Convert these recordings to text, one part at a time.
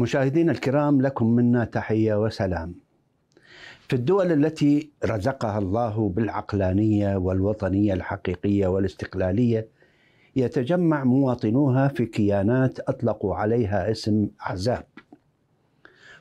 مشاهدينا الكرام لكم منا تحيه وسلام. في الدول التي رزقها الله بالعقلانيه والوطنيه الحقيقيه والاستقلاليه يتجمع مواطنوها في كيانات اطلقوا عليها اسم احزاب.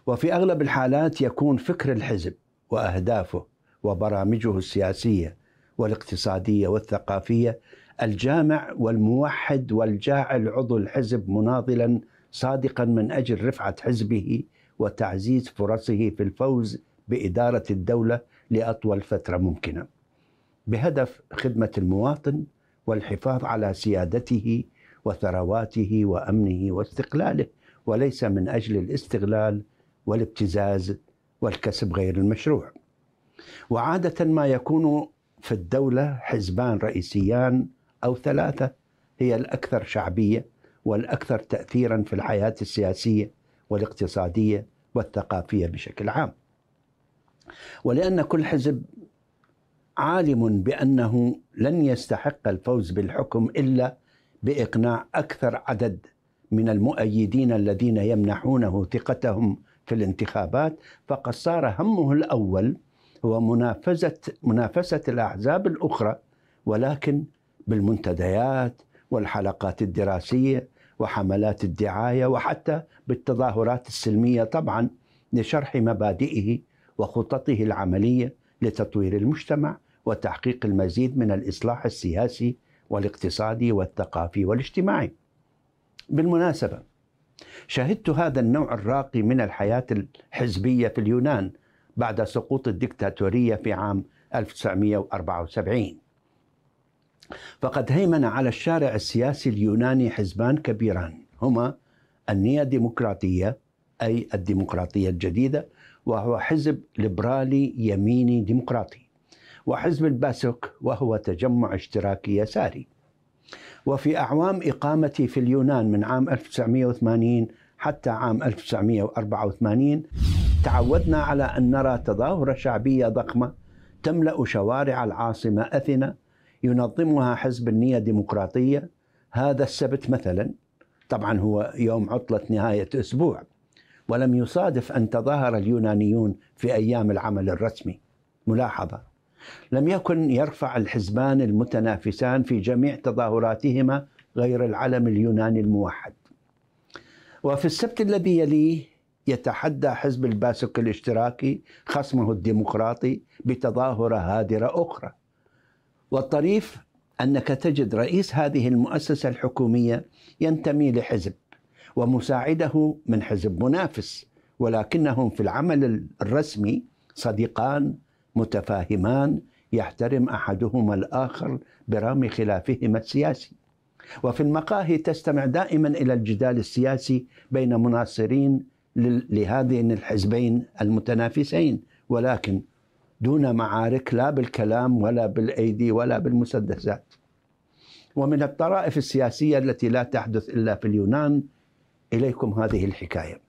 وفي اغلب الحالات يكون فكر الحزب واهدافه وبرامجه السياسيه والاقتصاديه والثقافيه الجامع والموحد والجاعل عضو الحزب مناضلا صادقا من اجل رفعه حزبه وتعزيز فرصه في الفوز باداره الدوله لاطول فتره ممكنه. بهدف خدمه المواطن والحفاظ على سيادته وثرواته وامنه واستقلاله وليس من اجل الاستغلال والابتزاز والكسب غير المشروع. وعاده ما يكون في الدوله حزبان رئيسيان او ثلاثه هي الاكثر شعبيه والاكثر تاثيرا في الحياه السياسيه والاقتصاديه والثقافيه بشكل عام. ولان كل حزب عالم بانه لن يستحق الفوز بالحكم الا باقناع اكثر عدد من المؤيدين الذين يمنحونه ثقتهم في الانتخابات فقد صار همه الاول هو منافسه منافسه الاحزاب الاخرى ولكن بالمنتديات والحلقات الدراسية وحملات الدعاية وحتى بالتظاهرات السلمية طبعا لشرح مبادئه وخططه العملية لتطوير المجتمع وتحقيق المزيد من الإصلاح السياسي والاقتصادي والثقافي والاجتماعي بالمناسبة شهدت هذا النوع الراقي من الحياة الحزبية في اليونان بعد سقوط الدكتاتورية في عام 1974 فقد هيمن على الشارع السياسي اليوناني حزبان كبيران هما النية ديمقراطية أي الديمقراطية الجديدة وهو حزب ليبرالي يميني ديمقراطي وحزب الباسوك وهو تجمع اشتراكي يساري وفي أعوام إقامتي في اليونان من عام 1980 حتى عام 1984 تعودنا على أن نرى تظاهرة شعبية ضخمة تملأ شوارع العاصمة أثينا ينظمها حزب النية الديمقراطية هذا السبت مثلا طبعا هو يوم عطلة نهاية أسبوع ولم يصادف أن تظاهر اليونانيون في أيام العمل الرسمي ملاحظة لم يكن يرفع الحزبان المتنافسان في جميع تظاهراتهما غير العلم اليوناني الموحد وفي السبت الذي يليه يتحدى حزب الباسك الاشتراكي خصمه الديمقراطي بتظاهرة هادرة أخرى والطريف انك تجد رئيس هذه المؤسسه الحكوميه ينتمي لحزب ومساعده من حزب منافس ولكنهم في العمل الرسمي صديقان متفاهمان يحترم احدهما الاخر برغم خلافهما السياسي وفي المقاهي تستمع دائما الى الجدال السياسي بين مناصرين لهذين الحزبين المتنافسين ولكن دون معارك لا بالكلام ولا بالايدي ولا بالمسدسات. ومن الطرائف السياسيه التي لا تحدث الا في اليونان اليكم هذه الحكايه.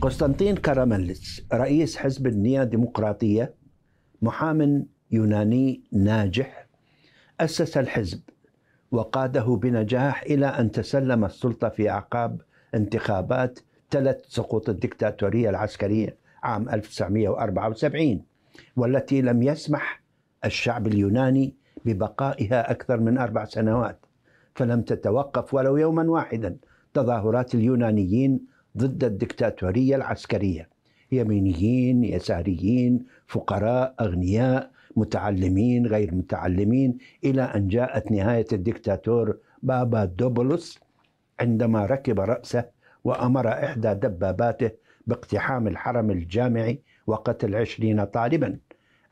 قسطنطين كارامليس رئيس حزب النية ديمقراطيه محام يوناني ناجح أسس الحزب وقاده بنجاح إلى أن تسلم السلطة في أعقاب انتخابات تلت سقوط الدكتاتورية العسكرية عام 1974 والتي لم يسمح الشعب اليوناني ببقائها أكثر من أربع سنوات فلم تتوقف ولو يوما واحدا تظاهرات اليونانيين ضد الدكتاتورية العسكرية يمينيين يساريين فقراء أغنياء متعلمين غير متعلمين إلى أن جاءت نهاية الدكتاتور بابا دوبولوس عندما ركب رأسه وأمر إحدى دباباته باقتحام الحرم الجامعي وقتل عشرين طالبا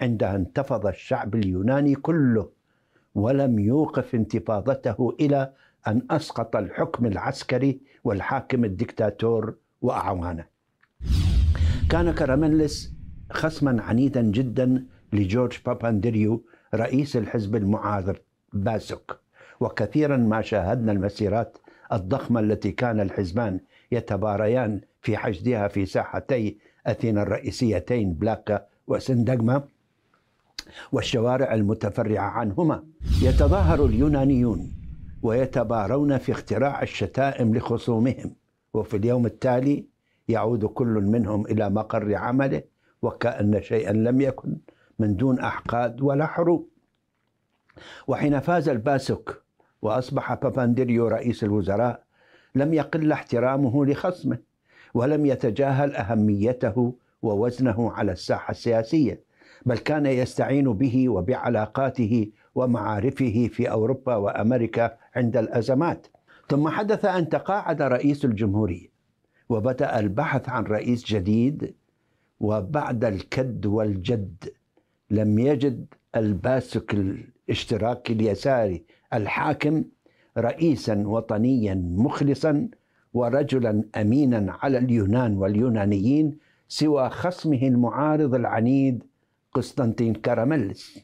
عندها انتفض الشعب اليوناني كله ولم يوقف انتفاضته إلى أن أسقط الحكم العسكري والحاكم الدكتاتور وأعوانه كان كراميلس خصما عنيدا جدا لجورج باباندريو رئيس الحزب المعارض باسوك وكثيرا ما شاهدنا المسيرات الضخمة التي كان الحزبان يتباريان في حشدها في ساحتي أثينا الرئيسيتين بلاكا وسندجما والشوارع المتفرعة عنهما يتظاهر اليونانيون ويتبارون في اختراع الشتائم لخصومهم وفي اليوم التالي يعود كل منهم إلى مقر عمله وكأن شيئا لم يكن من دون أحقاد ولا حروب وحين فاز الباسك وأصبح بافانديريو رئيس الوزراء لم يقل احترامه لخصمه ولم يتجاهل اهميته ووزنه على الساحه السياسيه بل كان يستعين به وبعلاقاته ومعارفه في اوروبا وامريكا عند الازمات ثم حدث ان تقاعد رئيس الجمهوريه وبدا البحث عن رئيس جديد وبعد الكد والجد لم يجد الباسك الاشتراكي اليساري الحاكم رئيسا وطنيا مخلصا ورجلا امينا على اليونان واليونانيين سوى خصمه المعارض العنيد قسطنطين كراميلس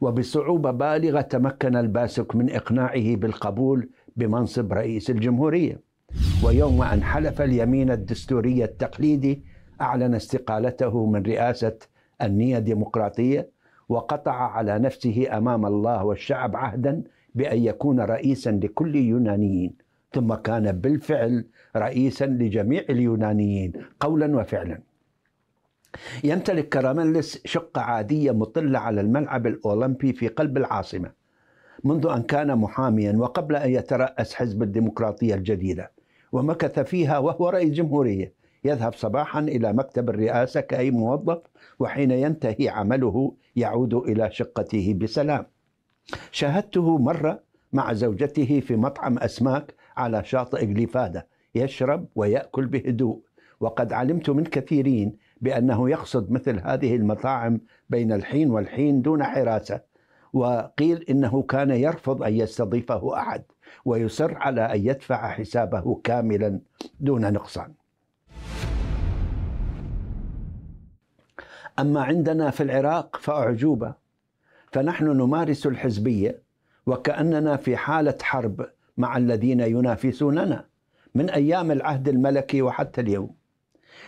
وبصعوبة بالغة تمكن الباسك من إقناعه بالقبول بمنصب رئيس الجمهورية ويوم أن حلف اليمين الدستوري التقليدي أعلن استقالته من رئاسة النية الديمقراطية وقطع على نفسه أمام الله والشعب عهدا بأن يكون رئيسا لكل اليونانيين ثم كان بالفعل رئيسا لجميع اليونانيين قولا وفعلا يمتلك كراميلس شقة عادية مطلة على الملعب الأولمبي في قلب العاصمة منذ أن كان محاميا وقبل أن يترأس حزب الديمقراطية الجديدة ومكث فيها وهو رئيس جمهورية يذهب صباحا إلى مكتب الرئاسة كأي موظف وحين ينتهي عمله يعود إلى شقته بسلام شاهدته مرة مع زوجته في مطعم أسماك على شاطئ جليفادة يشرب ويأكل بهدوء وقد علمت من كثيرين بأنه يقصد مثل هذه المطاعم بين الحين والحين دون حراسة وقيل إنه كان يرفض أن يستضيفه أحد ويصر على أن يدفع حسابه كاملا دون نقصان أما عندنا في العراق فأعجوبة فنحن نمارس الحزبيه وكاننا في حاله حرب مع الذين ينافسوننا من ايام العهد الملكي وحتى اليوم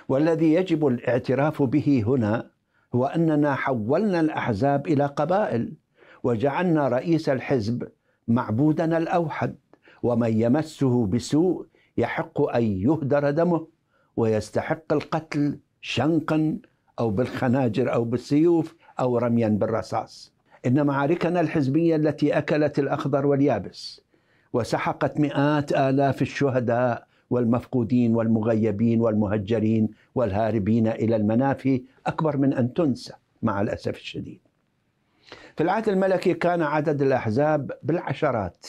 والذي يجب الاعتراف به هنا هو اننا حولنا الاحزاب الى قبائل وجعلنا رئيس الحزب معبودنا الاوحد ومن يمسه بسوء يحق ان يهدر دمه ويستحق القتل شنقا او بالخناجر او بالسيوف او رميا بالرصاص إن معاركنا الحزبية التي أكلت الأخضر واليابس وسحقت مئات آلاف الشهداء والمفقودين والمغيبين والمهجرين والهاربين إلى المنافي أكبر من أن تنسى مع الأسف الشديد في العهد الملكي كان عدد الأحزاب بالعشرات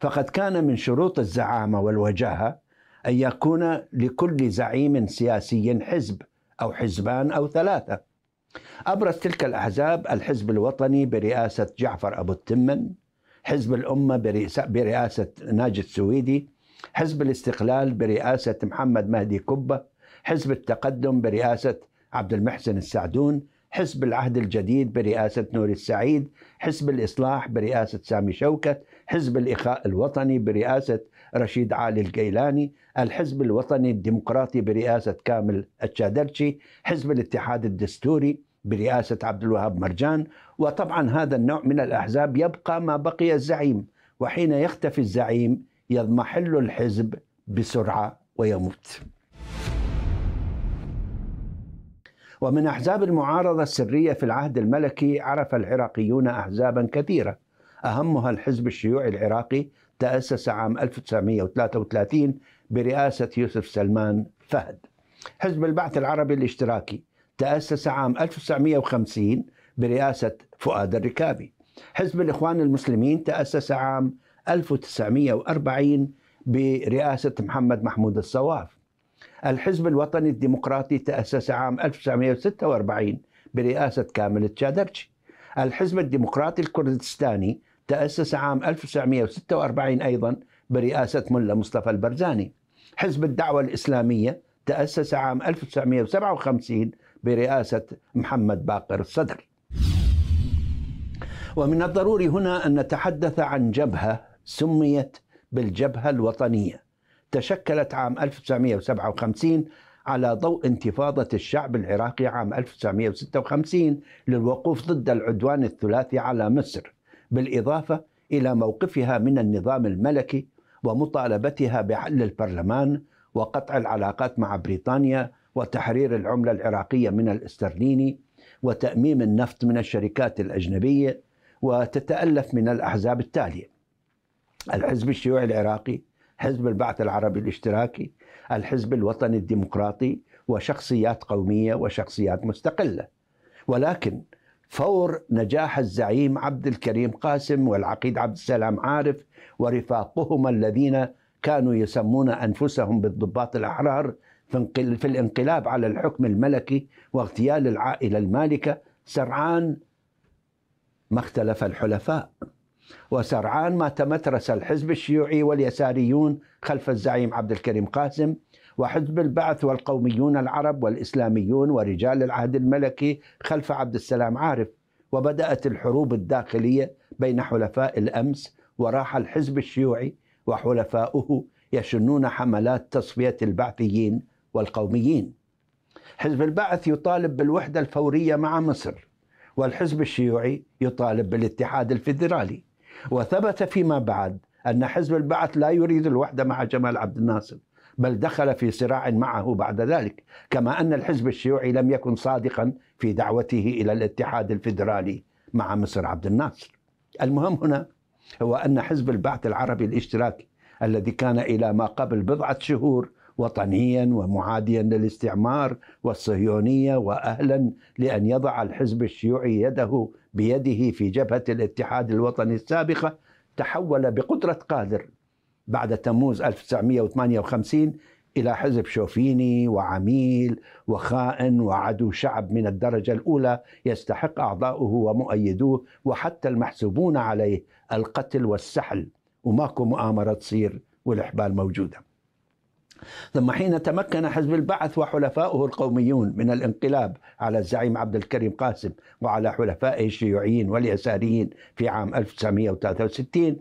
فقد كان من شروط الزعامة والوجاهة أن يكون لكل زعيم سياسي حزب أو حزبان أو ثلاثة أبرز تلك الأحزاب الحزب الوطني برئاسة جعفر أبو التمن حزب الأمة برئاسة ناجي السويدي حزب الاستقلال برئاسة محمد مهدي كبة حزب التقدم برئاسة عبد المحسن السعدون حزب العهد الجديد برئاسة نور السعيد حزب الإصلاح برئاسة سامي شوكت حزب الإخاء الوطني برئاسة رشيد علي القيلاني الحزب الوطني الديمقراطي برئاسة كامل الشادرشي حزب الاتحاد الدستوري برئاسة عبد الوهاب مرجان وطبعا هذا النوع من الأحزاب يبقى ما بقي الزعيم وحين يختفي الزعيم يضمحل الحزب بسرعة ويموت ومن أحزاب المعارضة السرية في العهد الملكي عرف العراقيون أحزابا كثيرة أهمها الحزب الشيوعي العراقي تأسس عام 1933 برئاسة يوسف سلمان فهد حزب البعث العربي الاشتراكي تأسس عام 1950 برئاسة فؤاد الركابي حزب الإخوان المسلمين تأسس عام 1940 برئاسة محمد محمود الصواف الحزب الوطني الديمقراطي تأسس عام 1946 برئاسة كامل التشادرجي الحزب الديمقراطي الكردستاني تأسس عام 1946 أيضا برئاسة ملا مصطفى البرزاني حزب الدعوة الإسلامية تأسس عام 1957 برئاسة محمد باقر الصدر ومن الضروري هنا أن نتحدث عن جبهة سميت بالجبهة الوطنية تشكلت عام 1957 على ضوء انتفاضة الشعب العراقي عام 1956 للوقوف ضد العدوان الثلاثي على مصر بالإضافة إلى موقفها من النظام الملكي ومطالبتها بحل البرلمان وقطع العلاقات مع بريطانيا وتحرير العملة العراقية من الاسترليني وتأميم النفط من الشركات الأجنبية وتتألف من الأحزاب التالية الحزب الشيوعي العراقي حزب البعث العربي الاشتراكي الحزب الوطني الديمقراطي وشخصيات قومية وشخصيات مستقلة ولكن فور نجاح الزعيم عبد الكريم قاسم والعقيد عبد السلام عارف ورفاقهما الذين كانوا يسمون انفسهم بالضباط الاحرار في الانقلاب على الحكم الملكي واغتيال العائله المالكه سرعان ما اختلف الحلفاء وسرعان ما تمترس الحزب الشيوعي واليساريون خلف الزعيم عبد الكريم قاسم وحزب البعث والقوميون العرب والاسلاميون ورجال العهد الملكي خلف عبد السلام عارف وبدات الحروب الداخليه بين حلفاء الامس وراح الحزب الشيوعي وحلفاؤه يشنون حملات تصفيه البعثيين والقوميين حزب البعث يطالب بالوحدة الفورية مع مصر والحزب الشيوعي يطالب بالاتحاد الفيدرالي وثبت فيما بعد أن حزب البعث لا يريد الوحدة مع جمال عبد الناصر بل دخل في صراع معه بعد ذلك كما أن الحزب الشيوعي لم يكن صادقا في دعوته إلى الاتحاد الفيدرالي مع مصر عبد الناصر المهم هنا هو أن حزب البعث العربي الاشتراكي الذي كان إلى ما قبل بضعة شهور وطنيا ومعاديا للاستعمار والصهيونيه واهلا لان يضع الحزب الشيوعي يده بيده في جبهه الاتحاد الوطني السابقه تحول بقدره قادر بعد تموز 1958 الى حزب شوفيني وعميل وخائن وعدو شعب من الدرجه الاولى يستحق اعضاؤه ومؤيدوه وحتى المحسوبون عليه القتل والسحل وماكو مؤامره تصير والاحبال موجوده ثم حين تمكن حزب البعث وحلفاؤه القوميون من الانقلاب على الزعيم عبد الكريم قاسم وعلى حلفائه الشيوعيين واليساريين في عام 1963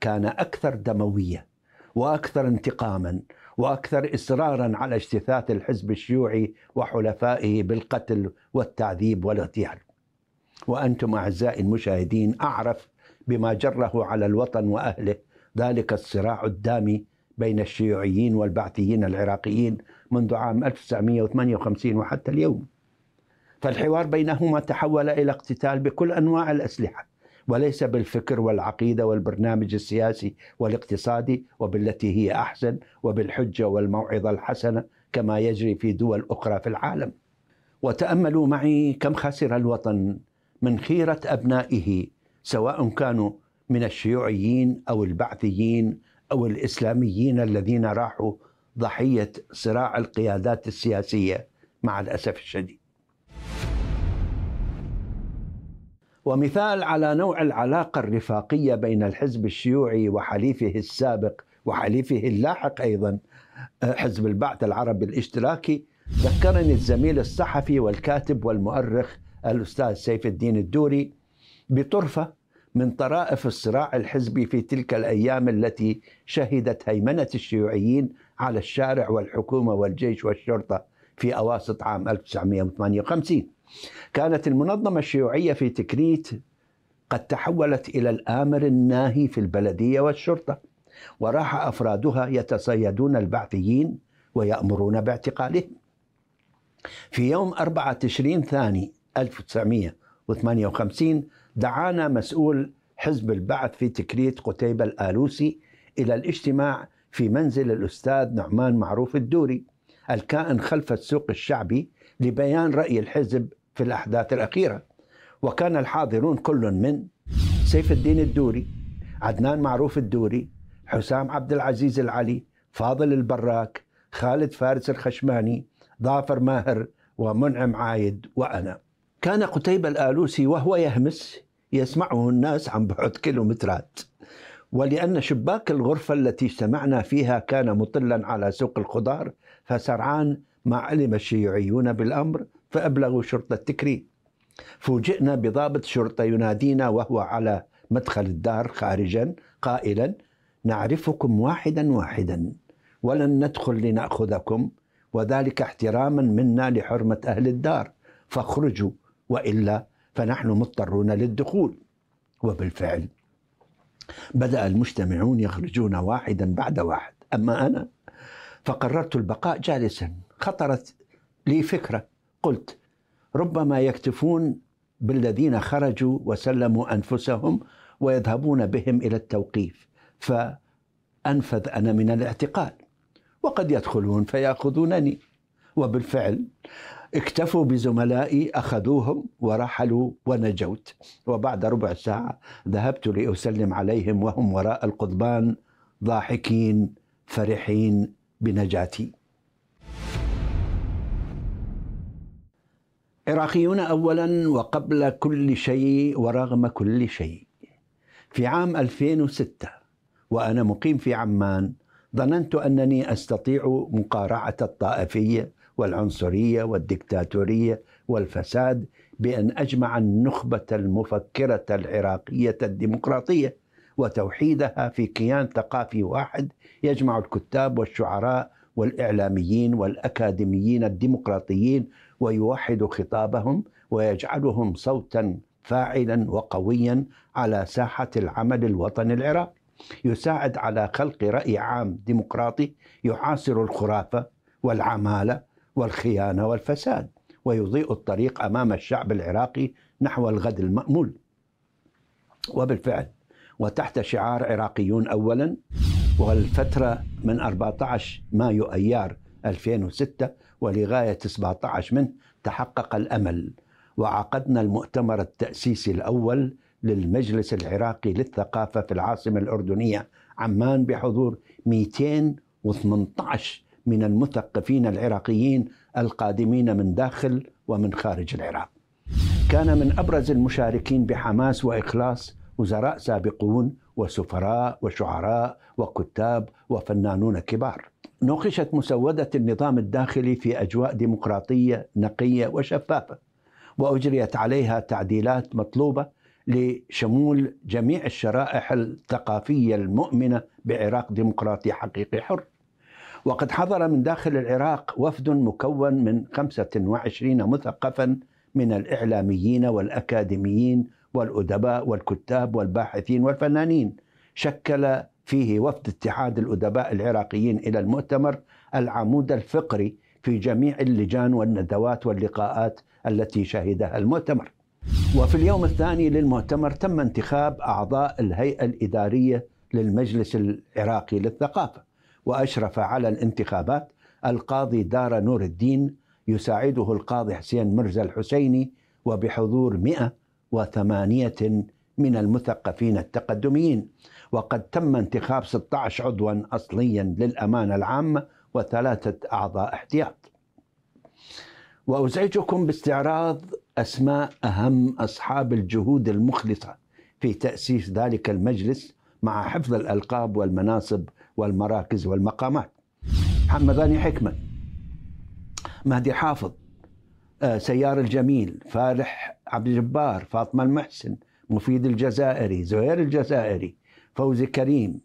كان اكثر دمويه واكثر انتقاما واكثر اصرارا على اجتثاث الحزب الشيوعي وحلفائه بالقتل والتعذيب والاغتيال. وانتم اعزائي المشاهدين اعرف بما جره على الوطن واهله ذلك الصراع الدامي بين الشيوعيين والبعثيين العراقيين منذ عام 1958 وحتى اليوم فالحوار بينهما تحول إلى اقتتال بكل أنواع الأسلحة وليس بالفكر والعقيدة والبرنامج السياسي والاقتصادي وبالتي هي أحسن وبالحجة والموعظة الحسنة كما يجري في دول أخرى في العالم وتأملوا معي كم خسر الوطن من خيرة أبنائه سواء كانوا من الشيوعيين أو البعثيين أو الإسلاميين الذين راحوا ضحية صراع القيادات السياسية مع الأسف الشديد ومثال على نوع العلاقة الرفاقية بين الحزب الشيوعي وحليفه السابق وحليفه اللاحق أيضا حزب البعث العربي الاشتراكي ذكرني الزميل الصحفي والكاتب والمؤرخ الأستاذ سيف الدين الدوري بطرفة من طرائف الصراع الحزبي في تلك الايام التي شهدت هيمنه الشيوعيين على الشارع والحكومه والجيش والشرطه في اواسط عام 1958 كانت المنظمه الشيوعيه في تكريت قد تحولت الى الامر الناهي في البلديه والشرطه وراح افرادها يتصيدون البعثيين ويامرون باعتقالهم في يوم 4 تشرين ثاني 1958 دعانا مسؤول حزب البعث في تكريت قتيبة الآلوسي إلى الاجتماع في منزل الأستاذ نعمان معروف الدوري الكائن خلف السوق الشعبي لبيان رأي الحزب في الأحداث الأخيرة وكان الحاضرون كل من سيف الدين الدوري عدنان معروف الدوري حسام عبد العزيز العلي فاضل البراك خالد فارس الخشماني ظافر ماهر ومنعم عايد وأنا كان قتيبة الآلوسي وهو يهمس يسمعه الناس عن بعد كيلومترات ولأن شباك الغرفة التي اجتمعنا فيها كان مطلا على سوق الخضار فسرعان ما علم الشيوعيون بالأمر فأبلغوا شرطة تكري فوجئنا بضابط شرطة ينادينا وهو على مدخل الدار خارجا قائلا نعرفكم واحدا واحدا ولن ندخل لنأخذكم وذلك احتراما منا لحرمة أهل الدار فاخرجوا وإلا فنحن مضطرون للدخول وبالفعل بدأ المجتمعون يخرجون واحدا بعد واحد أما أنا فقررت البقاء جالسا خطرت لي فكرة قلت ربما يكتفون بالذين خرجوا وسلموا أنفسهم ويذهبون بهم إلى التوقيف فأنفذ أنا من الاعتقال وقد يدخلون فيأخذونني وبالفعل اكتفوا بزملائي أخذوهم ورحلوا ونجوت وبعد ربع ساعة ذهبت لأسلم عليهم وهم وراء القضبان ضاحكين فرحين بنجاتي عراقيون أولا وقبل كل شيء ورغم كل شيء في عام 2006 وأنا مقيم في عمان ظننت أنني أستطيع مقارعة الطائفية والعنصريه والدكتاتوريه والفساد بان اجمع النخبه المفكره العراقيه الديمقراطيه وتوحيدها في كيان ثقافي واحد يجمع الكتاب والشعراء والاعلاميين والاكاديميين الديمقراطيين ويوحد خطابهم ويجعلهم صوتا فاعلا وقويا على ساحه العمل الوطني العراقي يساعد على خلق راي عام ديمقراطي يعاصر الخرافه والعماله والخيانه والفساد ويضيء الطريق امام الشعب العراقي نحو الغد المامول وبالفعل وتحت شعار عراقيون اولا والفتره من 14 مايو ايار 2006 ولغايه 17 منه تحقق الامل وعقدنا المؤتمر التاسيسي الاول للمجلس العراقي للثقافه في العاصمه الاردنيه عمان بحضور 218 من المثقفين العراقيين القادمين من داخل ومن خارج العراق. كان من ابرز المشاركين بحماس واخلاص وزراء سابقون وسفراء وشعراء وكتاب وفنانون كبار. نوقشت مسودة النظام الداخلي في أجواء ديمقراطية نقية وشفافة وأجريت عليها تعديلات مطلوبة لشمول جميع الشرائح الثقافية المؤمنة بعراق ديمقراطي حقيقي حر وقد حضر من داخل العراق وفد مكون من 25 مثقفا من الإعلاميين والأكاديميين والأدباء والكتاب والباحثين والفنانين شكل فيه وفد اتحاد الأدباء العراقيين إلى المؤتمر العمود الفقري في جميع اللجان والندوات واللقاءات التي شهدها المؤتمر وفي اليوم الثاني للمؤتمر تم انتخاب أعضاء الهيئة الإدارية للمجلس العراقي للثقافة وأشرف على الانتخابات القاضي دار نور الدين يساعده القاضي حسين مرزا الحسيني وبحضور 108 من المثقفين التقدميين وقد تم انتخاب 16 عضوا أصليا للأمانة العامة وثلاثة أعضاء احتياط وأزعجكم باستعراض أسماء أهم أصحاب الجهود المخلصة في تأسيس ذلك المجلس مع حفظ الألقاب والمناصب والمراكز والمقامات محمد غني حكمة مهدي حافظ آه، سيار الجميل فالح عبد الجبار فاطمة المحسن مفيد الجزائري زهير الجزائري فوزي كريم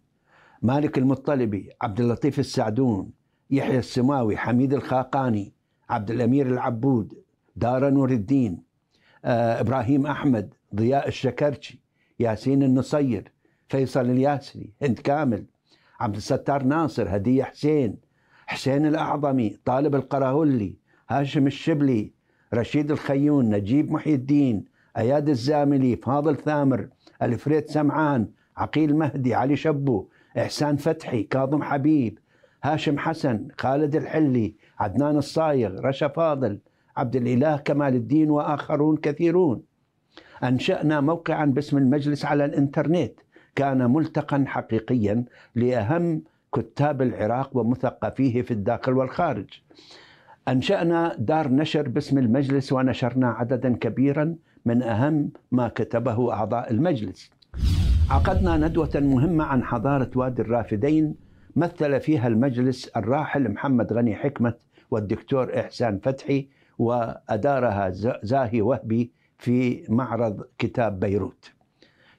مالك المطلبي عبد اللطيف السعدون يحيى السماوي حميد الخاقاني عبد الأمير العبود دار نور الدين آه، إبراهيم أحمد ضياء الشكرشي ياسين النصير فيصل الياسري هند كامل عبد الستار ناصر هدية حسين حسين الأعظمي طالب القراهلي هاشم الشبلي رشيد الخيون نجيب محي الدين أياد الزاملي فاضل ثامر الفريد سمعان عقيل مهدي علي شبو إحسان فتحي كاظم حبيب هاشم حسن خالد الحلي عدنان الصايغ رشا فاضل عبد الإله كمال الدين وآخرون كثيرون أنشأنا موقعا باسم المجلس على الإنترنت كان ملتقا حقيقيا لأهم كتاب العراق ومثقفيه في الداخل والخارج أنشأنا دار نشر باسم المجلس ونشرنا عددا كبيرا من أهم ما كتبه أعضاء المجلس عقدنا ندوة مهمة عن حضارة وادي الرافدين مثل فيها المجلس الراحل محمد غني حكمة والدكتور إحسان فتحي وأدارها زاهي وهبي في معرض كتاب بيروت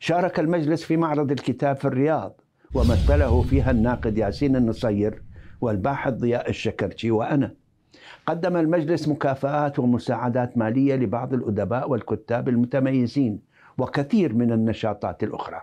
شارك المجلس في معرض الكتاب في الرياض ومثله فيها الناقد ياسين النصير والباحث ضياء الشكرتي وأنا قدم المجلس مكافآت ومساعدات مالية لبعض الأدباء والكتاب المتميزين وكثير من النشاطات الأخرى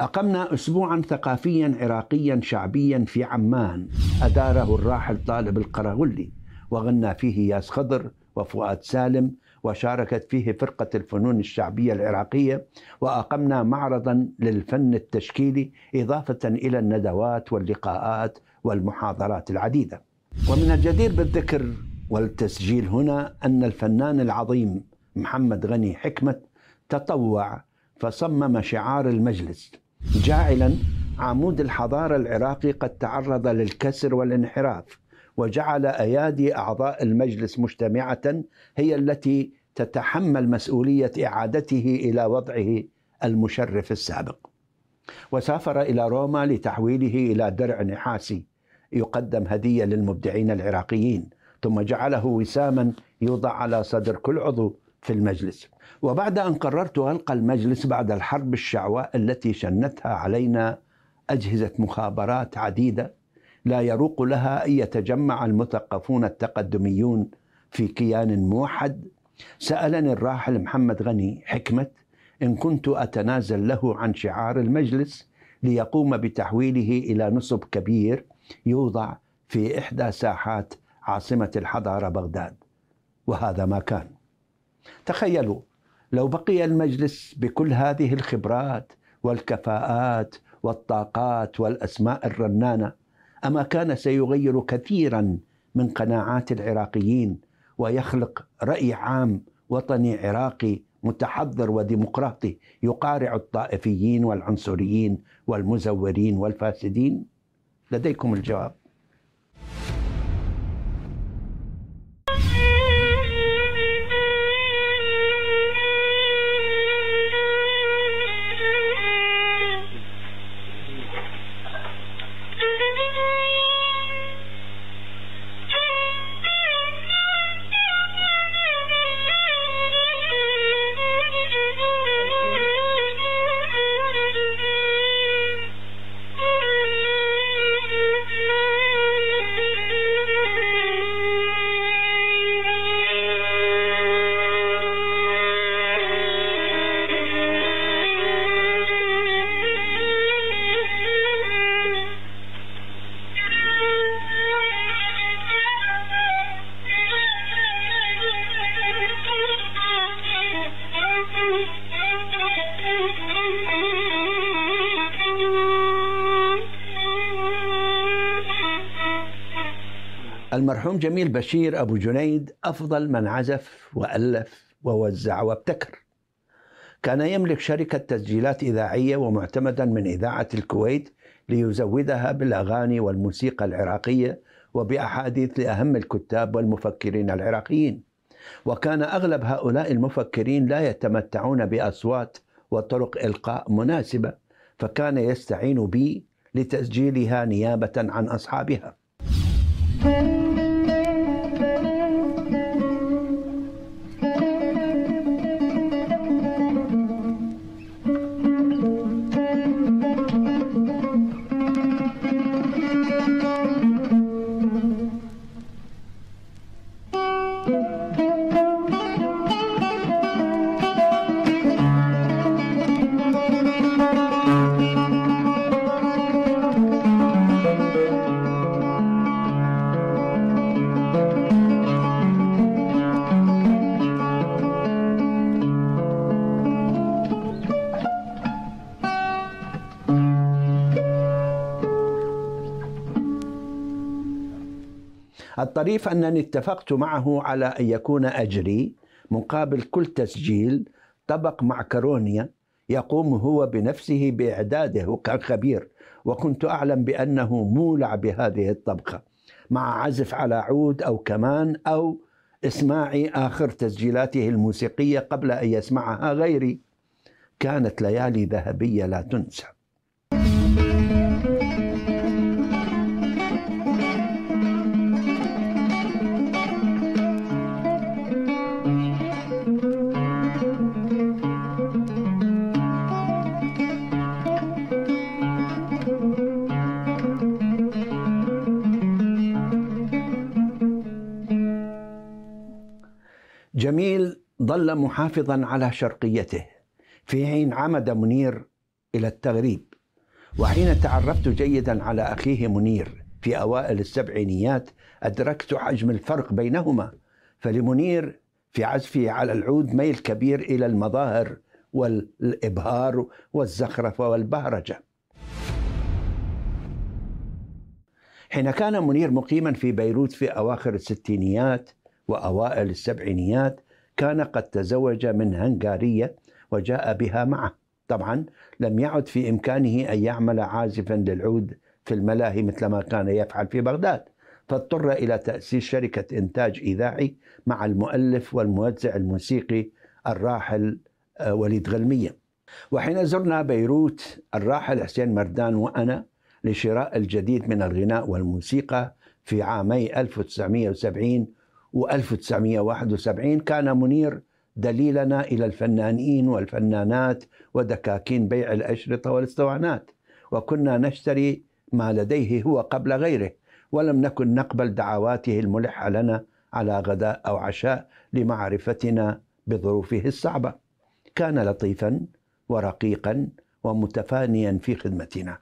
أقمنا أسبوعا ثقافيا عراقيا شعبيا في عمان أداره الراحل طالب القراغلي وغنى فيه ياس خضر وفؤاد سالم وشاركت فيه فرقة الفنون الشعبية العراقية وأقمنا معرضا للفن التشكيلي إضافة إلى الندوات واللقاءات والمحاضرات العديدة ومن الجدير بالذكر والتسجيل هنا أن الفنان العظيم محمد غني حكمة تطوع فصمم شعار المجلس جاعلا عمود الحضارة العراقي قد تعرض للكسر والانحراف وجعل أيادي أعضاء المجلس مجتمعة هي التي تتحمل مسؤولية إعادته إلى وضعه المشرف السابق وسافر إلى روما لتحويله إلى درع نحاسي يقدم هدية للمبدعين العراقيين ثم جعله وساما يوضع على صدر كل عضو في المجلس وبعد أن قررت ألقى المجلس بعد الحرب الشعواء التي شنتها علينا أجهزة مخابرات عديدة لا يروق لها أن يتجمع المثقفون التقدميون في كيان موحد سألني الراحل محمد غني حكمة إن كنت أتنازل له عن شعار المجلس ليقوم بتحويله إلى نصب كبير يوضع في إحدى ساحات عاصمة الحضارة بغداد وهذا ما كان تخيلوا لو بقي المجلس بكل هذه الخبرات والكفاءات والطاقات والأسماء الرنانة أما كان سيغير كثيرا من قناعات العراقيين ويخلق رأي عام وطني عراقي متحضر وديمقراطي يقارع الطائفيين والعنصريين والمزورين والفاسدين لديكم الجواب المرحوم جميل بشير أبو جنيد أفضل من عزف وألف ووزع وابتكر كان يملك شركة تسجيلات إذاعية ومعتمدا من إذاعة الكويت ليزودها بالأغاني والموسيقى العراقية وبأحاديث لأهم الكتاب والمفكرين العراقيين وكان أغلب هؤلاء المفكرين لا يتمتعون بأصوات وطرق إلقاء مناسبة فكان يستعين بي لتسجيلها نيابة عن أصحابها thank you الطريف أنني اتفقت معه على أن يكون أجري مقابل كل تسجيل طبق معكرونيا يقوم هو بنفسه بإعداده كخبير وكنت أعلم بأنه مولع بهذه الطبخة مع عزف على عود أو كمان أو إسماع آخر تسجيلاته الموسيقية قبل أن يسمعها غيري كانت ليالي ذهبية لا تنسى جميل ظل محافظا على شرقيته في حين عمد منير الى التغريب وحين تعرفت جيدا على اخيه منير في اوائل السبعينيات ادركت حجم الفرق بينهما فلمنير في عزفه على العود ميل كبير الى المظاهر والابهار والزخرفه والبهرجه حين كان منير مقيما في بيروت في اواخر الستينيات وأوائل السبعينيات كان قد تزوج من هنغارية وجاء بها معه طبعا لم يعد في إمكانه أن يعمل عازفا للعود في الملاهي مثل ما كان يفعل في بغداد فاضطر إلى تأسيس شركة إنتاج إذاعي مع المؤلف والموزع الموسيقي الراحل آه، وليد غلمية وحين زرنا بيروت الراحل حسين مردان وأنا لشراء الجديد من الغناء والموسيقى في عامي 1970 و1971 كان منير دليلنا إلى الفنانين والفنانات ودكاكين بيع الأشرطة والاستوانات وكنا نشتري ما لديه هو قبل غيره ولم نكن نقبل دعواته الملحة لنا على غداء أو عشاء لمعرفتنا بظروفه الصعبة كان لطيفا ورقيقا ومتفانيا في خدمتنا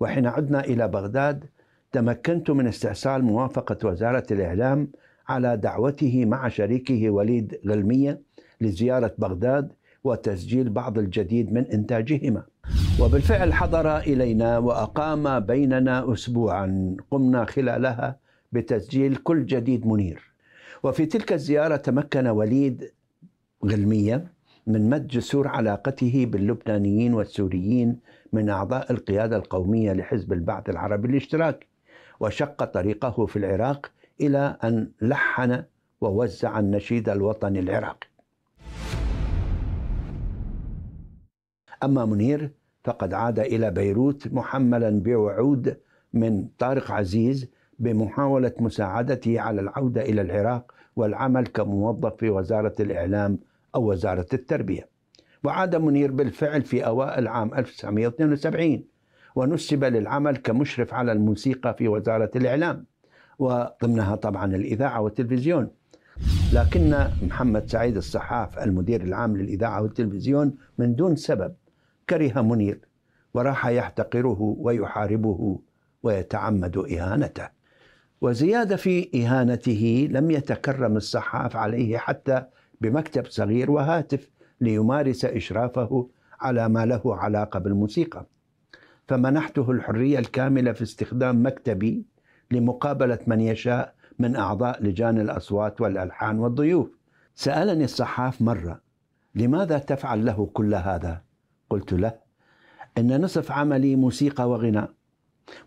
وحين عدنا إلى بغداد تمكنت من استئصال موافقة وزارة الإعلام على دعوته مع شريكه وليد غلمية لزيارة بغداد وتسجيل بعض الجديد من إنتاجهما وبالفعل حضر إلينا وأقام بيننا أسبوعا قمنا خلالها بتسجيل كل جديد منير وفي تلك الزيارة تمكن وليد غلمية من مد جسور علاقته باللبنانيين والسوريين من أعضاء القيادة القومية لحزب البعث العربي الاشتراكي وشق طريقه في العراق إلى أن لحن ووزع النشيد الوطني العراقي أما منير فقد عاد إلى بيروت محملا بوعود من طارق عزيز بمحاولة مساعدته على العودة إلى العراق والعمل كموظف في وزارة الإعلام أو وزارة التربية وعاد منير بالفعل في أوائل عام 1972 ونسب للعمل كمشرف على الموسيقى في وزارة الإعلام وضمنها طبعا الإذاعة والتلفزيون لكن محمد سعيد الصحاف المدير العام للإذاعة والتلفزيون من دون سبب كره منير وراح يحتقره ويحاربه ويتعمد إهانته وزيادة في إهانته لم يتكرم الصحاف عليه حتى بمكتب صغير وهاتف ليمارس إشرافه على ما له علاقة بالموسيقى فمنحته الحرية الكاملة في استخدام مكتبي لمقابلة من يشاء من أعضاء لجان الأصوات والألحان والضيوف سألني الصحاف مرة لماذا تفعل له كل هذا؟ قلت له إن نصف عملي موسيقى وغناء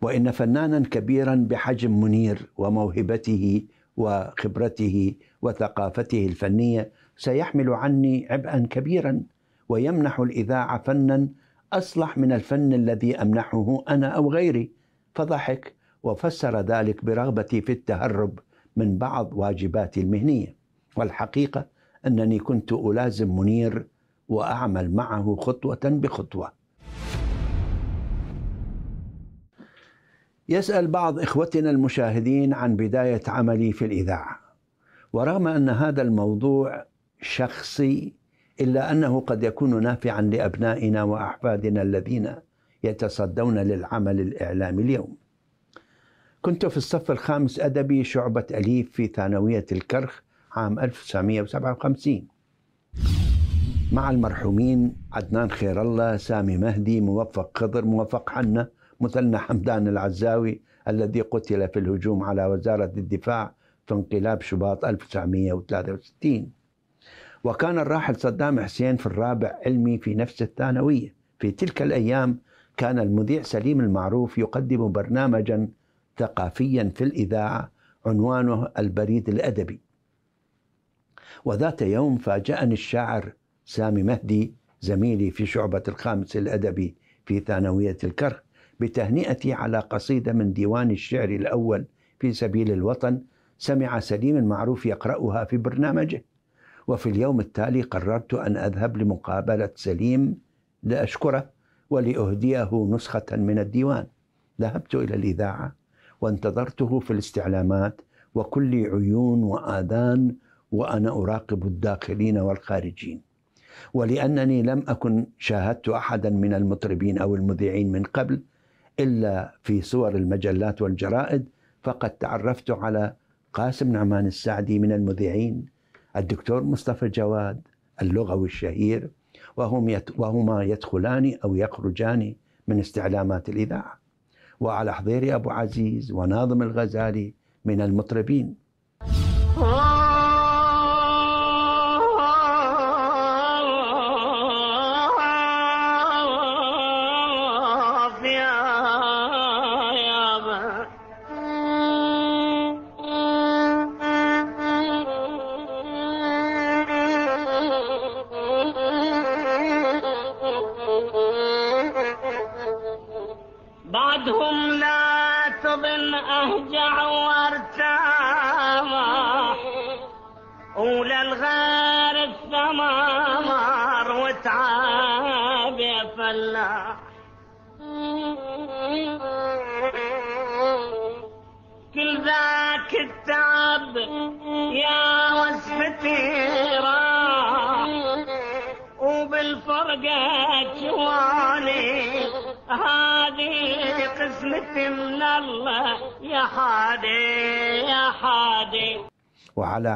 وإن فنانا كبيرا بحجم منير وموهبته وخبرته وثقافته الفنية سيحمل عني عبئا كبيرا ويمنح الإذاعة فنا أصلح من الفن الذي أمنحه أنا أو غيري فضحك وفسر ذلك برغبتي في التهرب من بعض واجباتي المهنيه والحقيقه انني كنت الازم منير واعمل معه خطوه بخطوه يسال بعض اخوتنا المشاهدين عن بدايه عملي في الاذاعه ورغم ان هذا الموضوع شخصي الا انه قد يكون نافعا لابنائنا واحفادنا الذين يتصدون للعمل الاعلامي اليوم كنت في الصف الخامس أدبي شعبة أليف في ثانوية الكرخ عام 1957 مع المرحومين عدنان خير الله سامي مهدي موفق خضر موفق حنا مثلنا حمدان العزاوي الذي قتل في الهجوم على وزارة الدفاع في انقلاب شباط 1963 وكان الراحل صدام حسين في الرابع علمي في نفس الثانوية في تلك الأيام كان المذيع سليم المعروف يقدم برنامجا ثقافيا في الإذاعة عنوانه البريد الأدبي وذات يوم فاجأني الشاعر سامي مهدي زميلي في شعبة الخامس الأدبي في ثانوية الكرخ بتهنئتي على قصيدة من ديوان الشعر الأول في سبيل الوطن سمع سليم المعروف يقرأها في برنامجه وفي اليوم التالي قررت أن أذهب لمقابلة سليم لأشكره ولأهديه نسخة من الديوان ذهبت إلى الإذاعة وانتظرته في الاستعلامات وكلي عيون واذان وانا اراقب الداخلين والخارجين ولانني لم اكن شاهدت احدا من المطربين او المذيعين من قبل الا في صور المجلات والجرائد فقد تعرفت على قاسم نعمان السعدي من المذيعين الدكتور مصطفى جواد اللغوي الشهير وهم يت وهما يدخلان او يخرجان من استعلامات الاذاعه وعلى حضيري أبو عزيز وناظم الغزالي من المطربين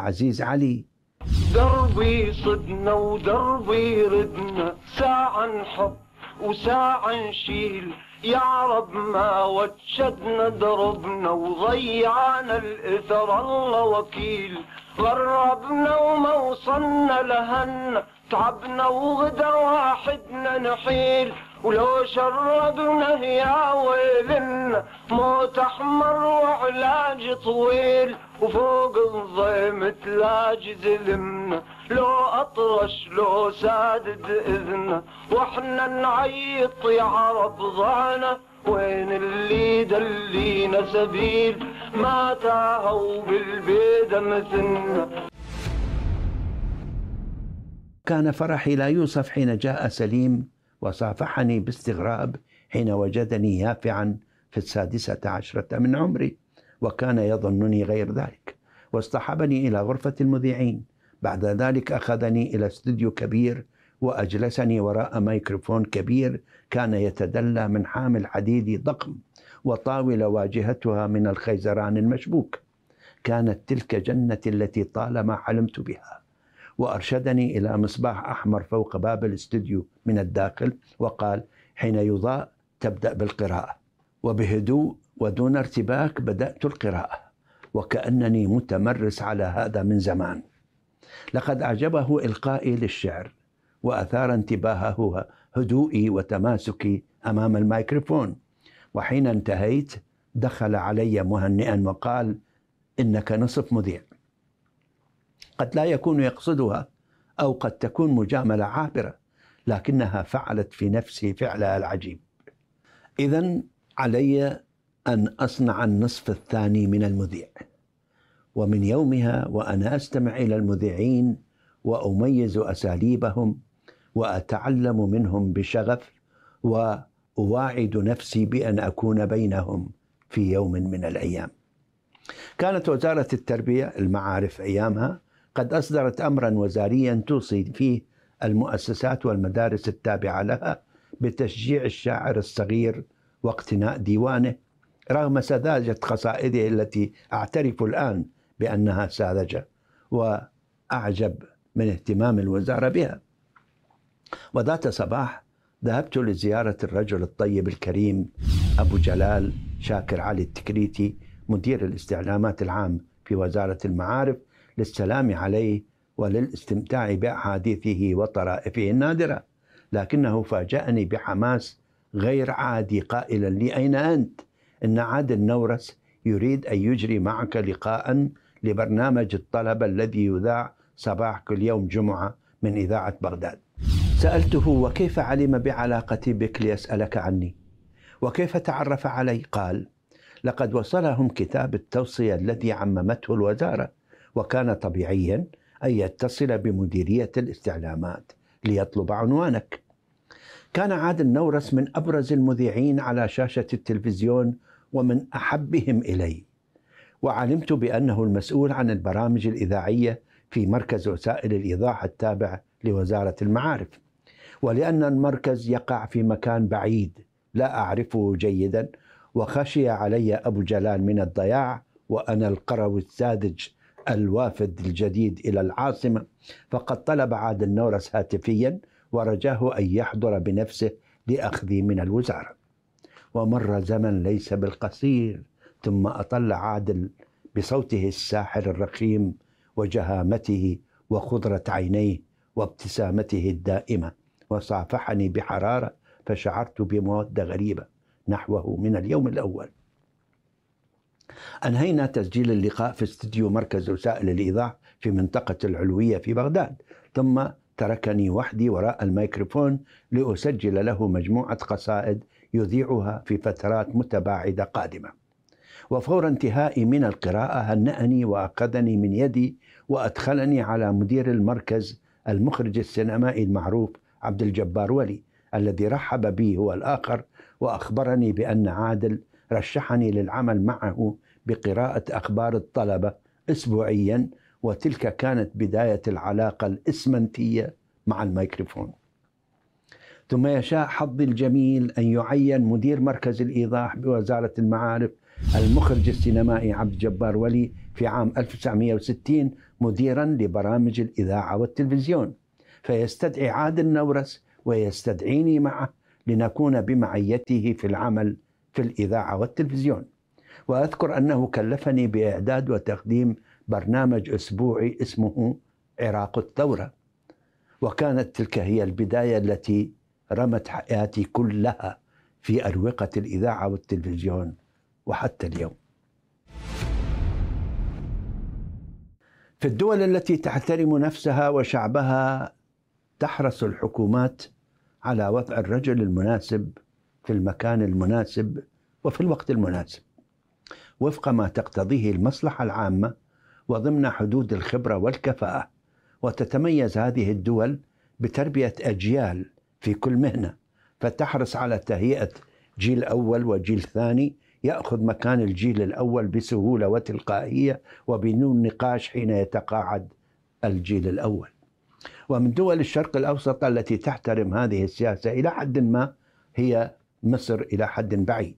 عزيز علي دربي صدنا ودربي ردنا ساعة نحب وساعة نشيل يا رب ما وجدنا ضربنا وضيعنا الإثر الله وكيل غربنا وما وصلنا لهنا تعبنا وغدا واحدنا نحيل ولو شردنا يا ويلنا موت احمر وعلاج طويل وفوق الضيم تلاج ذلمنا لو اطرش لو سادد اذنا واحنا نعيط يا عرب ضعنا وين اللي دلينا سبيل ما تاهوا بالبيدة مثلنا كان فرحي لا يوصف حين جاء سليم وصافحني باستغراب حين وجدني يافعا في السادسة عشرة من عمري وكان يظنني غير ذلك واصطحبني إلى غرفة المذيعين بعد ذلك أخذني إلى استوديو كبير وأجلسني وراء ميكروفون كبير كان يتدلى من حامل حديدي ضخم وطاولة واجهتها من الخيزران المشبوك كانت تلك جنة التي طالما حلمت بها وأرشدني إلى مصباح أحمر فوق باب الاستديو من الداخل وقال حين يضاء تبدأ بالقراءة وبهدوء ودون ارتباك بدأت القراءة وكأنني متمرس على هذا من زمان لقد أعجبه إلقائي للشعر وأثار انتباهه هدوئي وتماسكي أمام الميكروفون وحين انتهيت دخل علي مهنئا وقال إنك نصف مذيع قد لا يكون يقصدها أو قد تكون مجاملة عابرة لكنها فعلت في نفسي فعلها العجيب إذا علي أن أصنع النصف الثاني من المذيع ومن يومها وأنا أستمع إلى المذيعين وأميز أساليبهم وأتعلم منهم بشغف وأواعد نفسي بأن أكون بينهم في يوم من الأيام كانت وزارة التربية المعارف أيامها قد أصدرت أمرا وزاريا توصي فيه المؤسسات والمدارس التابعة لها بتشجيع الشاعر الصغير واقتناء ديوانه رغم سذاجة قصائده التي أعترف الآن بأنها ساذجة وأعجب من اهتمام الوزارة بها وذات صباح ذهبت لزيارة الرجل الطيب الكريم أبو جلال شاكر علي التكريتي مدير الاستعلامات العام في وزارة المعارف للسلام عليه وللاستمتاع بأحاديثه وطرائفه النادرة لكنه فاجأني بحماس غير عادي قائلا لي أين أنت؟ إن عاد النورس يريد أن يجري معك لقاء لبرنامج الطلبة الذي يذاع صباح كل يوم جمعة من إذاعة بغداد سألته وكيف علم بعلاقتي بك ليسألك عني وكيف تعرف علي قال لقد وصلهم كتاب التوصية الذي عممته الوزارة وكان طبيعيا أن يتصل بمديرية الاستعلامات ليطلب عنوانك كان عادل نورس من أبرز المذيعين على شاشة التلفزيون ومن أحبهم إلي وعلمت بأنه المسؤول عن البرامج الإذاعية في مركز وسائل الإيضاح التابع لوزارة المعارف ولأن المركز يقع في مكان بعيد لا أعرفه جيدا وخشي علي أبو جلال من الضياع وأنا القروي الساذج الوافد الجديد إلى العاصمة فقد طلب عاد النورس هاتفيا ورجاه أن يحضر بنفسه لأخذ من الوزارة ومر زمن ليس بالقصير ثم أطل عادل بصوته الساحر الرخيم وجهامته وخضرة عينيه وابتسامته الدائمة وصافحني بحرارة فشعرت بمودة غريبة نحوه من اليوم الأول أنهينا تسجيل اللقاء في استديو مركز وسائل الإيضاح في منطقة العلوية في بغداد ثم تركني وحدي وراء الميكروفون لأسجل له مجموعة قصائد يذيعها في فترات متباعدة قادمة وفور انتهائي من القراءة هنأني وأخذني من يدي وأدخلني على مدير المركز المخرج السينمائي المعروف عبد الجبار ولي الذي رحب بي هو الآخر وأخبرني بأن عادل رشحني للعمل معه بقراءة أخبار الطلبة أسبوعيا وتلك كانت بداية العلاقة الإسمنتية مع الميكروفون ثم يشاء حظي الجميل أن يعين مدير مركز الإيضاح بوزارة المعارف المخرج السينمائي عبد الجبار ولي في عام 1960 مديرا لبرامج الإذاعة والتلفزيون فيستدعي عادل نورس ويستدعيني معه لنكون بمعيته في العمل في الإذاعة والتلفزيون وأذكر أنه كلفني بإعداد وتقديم برنامج أسبوعي اسمه عراق الثورة وكانت تلك هي البداية التي رمت حياتي كلها في أروقة الإذاعة والتلفزيون وحتى اليوم في الدول التي تحترم نفسها وشعبها تحرص الحكومات على وضع الرجل المناسب في المكان المناسب وفي الوقت المناسب وفق ما تقتضيه المصلحه العامه وضمن حدود الخبره والكفاءه وتتميز هذه الدول بتربيه اجيال في كل مهنه فتحرص على تهيئه جيل اول وجيل ثاني ياخذ مكان الجيل الاول بسهوله وتلقائيه وبدون نقاش حين يتقاعد الجيل الاول. ومن دول الشرق الاوسط التي تحترم هذه السياسه الى حد ما هي مصر إلى حد بعيد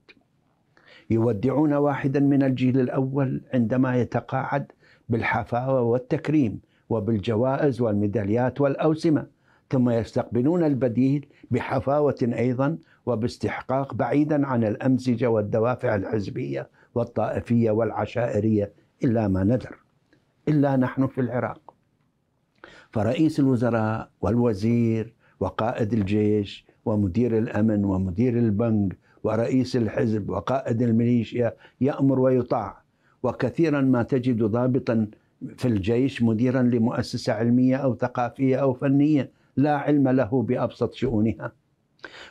يودعون واحدا من الجيل الأول عندما يتقاعد بالحفاوة والتكريم وبالجوائز والميداليات والأوسمة ثم يستقبلون البديل بحفاوة أيضا وباستحقاق بعيدا عن الأمزجة والدوافع الحزبية والطائفية والعشائرية إلا ما ندر إلا نحن في العراق فرئيس الوزراء والوزير وقائد الجيش ومدير الأمن ومدير البنك ورئيس الحزب وقائد الميليشيا يأمر ويطاع وكثيرا ما تجد ضابطا في الجيش مديرا لمؤسسة علمية أو ثقافية أو فنية لا علم له بأبسط شؤونها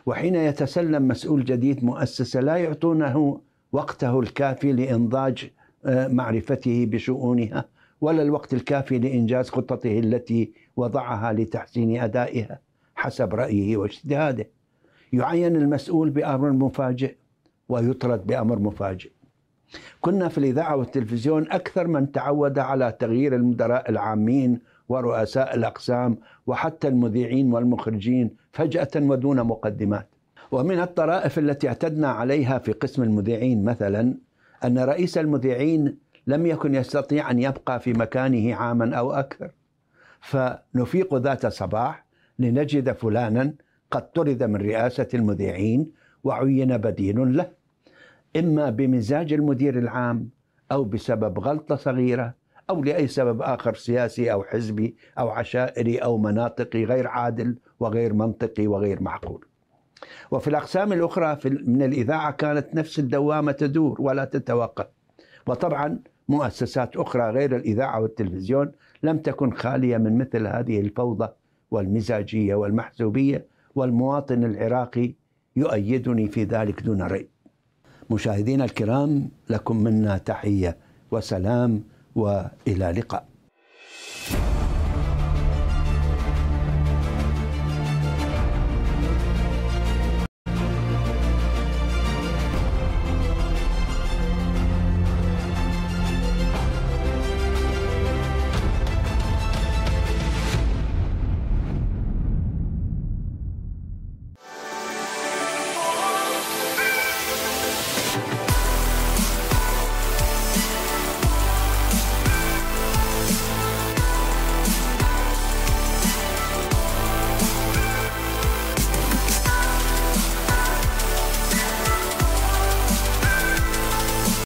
وحين يتسلم مسؤول جديد مؤسسة لا يعطونه وقته الكافي لإنضاج آه، معرفته بشؤونها ولا الوقت الكافي لإنجاز خطته التي وضعها لتحسين أدائها حسب رأيه واجتهاده يعين المسؤول بأمر مفاجئ ويطرد بأمر مفاجئ كنا في الإذاعة والتلفزيون أكثر من تعود على تغيير المدراء العامين ورؤساء الأقسام وحتى المذيعين والمخرجين فجأة ودون مقدمات ومن الطرائف التي اعتدنا عليها في قسم المذيعين مثلا أن رئيس المذيعين لم يكن يستطيع أن يبقى في مكانه عاما أو أكثر فنفيق ذات صباح لنجد فلانا قد طرد من رئاسة المذيعين وعين بديل له إما بمزاج المدير العام أو بسبب غلطة صغيرة أو لأي سبب آخر سياسي أو حزبي أو عشائري أو مناطقي غير عادل وغير منطقي وغير معقول وفي الأقسام الأخرى في من الإذاعة كانت نفس الدوامة تدور ولا تتوقف وطبعا مؤسسات أخرى غير الإذاعة والتلفزيون لم تكن خالية من مثل هذه الفوضى والمزاجيه والمحزوبيه والمواطن العراقي يؤيدني في ذلك دون ريب. مشاهدينا الكرام لكم منا تحيه وسلام والى لقاء.